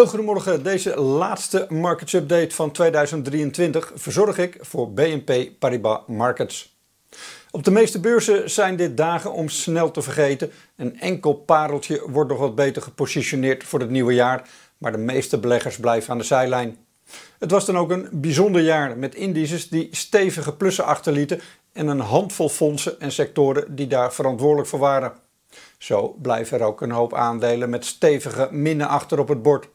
Heel goedemorgen. Deze laatste markets update van 2023 verzorg ik voor BNP Paribas Markets. Op de meeste beurzen zijn dit dagen om snel te vergeten. Een enkel pareltje wordt nog wat beter gepositioneerd voor het nieuwe jaar, maar de meeste beleggers blijven aan de zijlijn. Het was dan ook een bijzonder jaar met indices die stevige plussen achterlieten en een handvol fondsen en sectoren die daar verantwoordelijk voor waren. Zo blijven er ook een hoop aandelen met stevige minnen achter op het bord.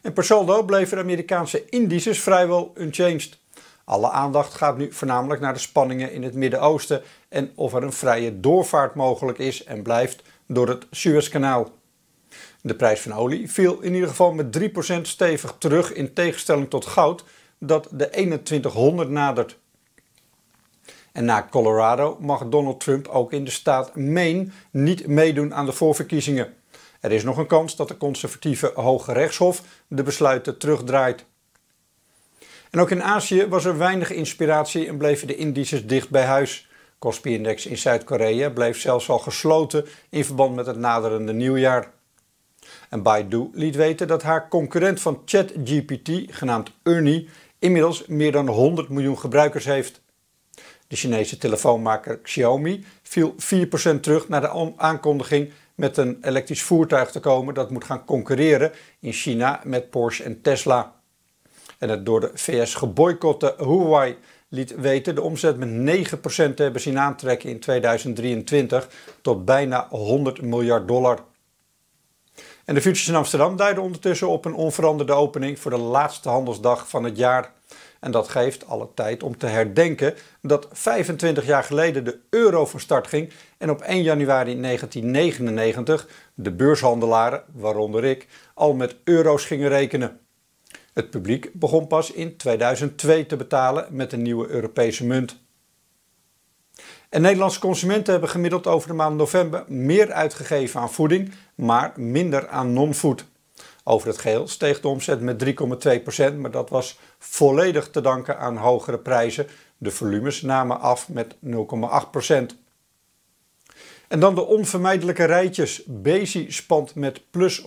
En per saldo bleven de Amerikaanse indices vrijwel unchanged. Alle aandacht gaat nu voornamelijk naar de spanningen in het Midden-Oosten en of er een vrije doorvaart mogelijk is en blijft door het Suezkanaal. De prijs van olie viel in ieder geval met 3% stevig terug in tegenstelling tot goud dat de 2100 nadert. En na Colorado mag Donald Trump ook in de staat Maine niet meedoen aan de voorverkiezingen. Er is nog een kans dat de conservatieve Hoge Rechtshof de besluiten terugdraait. En ook in Azië was er weinig inspiratie en bleven de indices dicht bij huis. Kospi-index in Zuid-Korea bleef zelfs al gesloten in verband met het naderende nieuwjaar. En Baidu liet weten dat haar concurrent van ChatGPT, genaamd Ernie, inmiddels meer dan 100 miljoen gebruikers heeft. De Chinese telefoonmaker Xiaomi viel 4% terug na de aankondiging met een elektrisch voertuig te komen dat moet gaan concurreren in China met Porsche en Tesla. En het door de VS geboycotte Huawei liet weten de omzet met 9% te hebben zien aantrekken in 2023 tot bijna 100 miljard dollar. En de futures in Amsterdam duiden ondertussen op een onveranderde opening voor de laatste handelsdag van het jaar. En dat geeft alle tijd om te herdenken dat 25 jaar geleden de euro van start ging en op 1 januari 1999 de beurshandelaren, waaronder ik, al met euro's gingen rekenen. Het publiek begon pas in 2002 te betalen met de nieuwe Europese munt. En Nederlandse consumenten hebben gemiddeld over de maand november meer uitgegeven aan voeding, maar minder aan non-food. Over het geheel steeg de omzet met 3,2%, maar dat was volledig te danken aan hogere prijzen. De volumes namen af met 0,8%. En dan de onvermijdelijke rijtjes. Bezi spant met plus 144%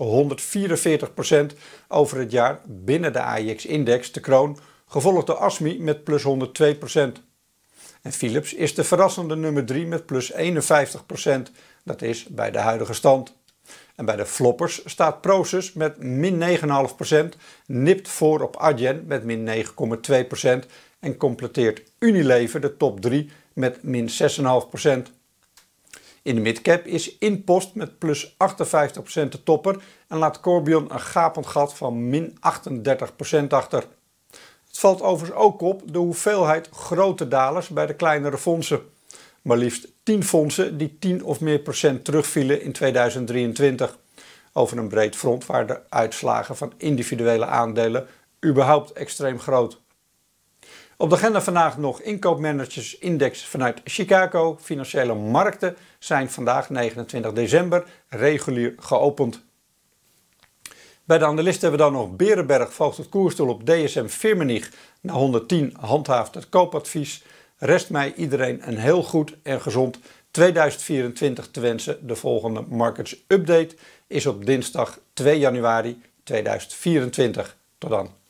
over het jaar binnen de AIX-index de kroon, gevolgd door ASMI met plus 102%. En Philips is de verrassende nummer 3 met plus 51%, dat is bij de huidige stand. En bij de floppers staat Proces met min 9,5%, nipt voor op Adyen met min 9,2% en completeert Unilever de top 3 met min 6,5%. In de midcap is Inpost met plus 58% de topper en laat Corbion een gapend gat van min 38% achter. Het valt overigens ook op de hoeveelheid grote dalers bij de kleinere fondsen maar liefst 10 fondsen die 10 of meer procent terugvielen in 2023. Over een breed front waren de uitslagen van individuele aandelen überhaupt extreem groot. Op de agenda vandaag nog inkoopmanagers index vanuit Chicago. Financiële markten zijn vandaag 29 december regulier geopend. Bij de analisten hebben we dan nog Berenberg volgt het koersdoel op DSM Firmenich naar 110 handhaaft het koopadvies. Rest mij iedereen een heel goed en gezond 2024 te wensen. De volgende Markets Update is op dinsdag 2 januari 2024. Tot dan.